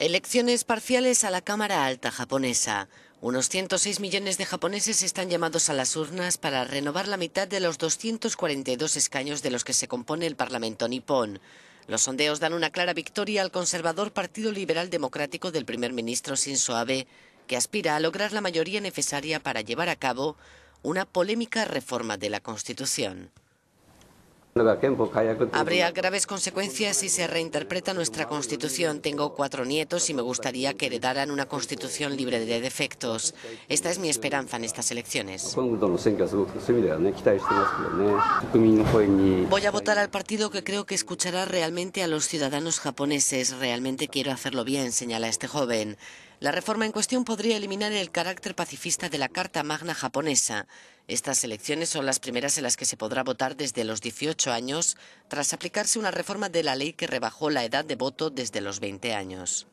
Elecciones parciales a la Cámara Alta japonesa. Unos 106 millones de japoneses están llamados a las urnas para renovar la mitad de los 242 escaños de los que se compone el Parlamento nipón. Los sondeos dan una clara victoria al conservador Partido Liberal Democrático del primer ministro Shinzo Abe, que aspira a lograr la mayoría necesaria para llevar a cabo una polémica reforma de la Constitución. Habría graves consecuencias si se reinterpreta nuestra Constitución. Tengo cuatro nietos y me gustaría que heredaran una Constitución libre de defectos. Esta es mi esperanza en estas elecciones. Voy a votar al partido que creo que escuchará realmente a los ciudadanos japoneses. Realmente quiero hacerlo bien, señala este joven. La reforma en cuestión podría eliminar el carácter pacifista de la Carta Magna japonesa. Estas elecciones son las primeras en las que se podrá votar desde los 18 años, tras aplicarse una reforma de la ley que rebajó la edad de voto desde los 20 años.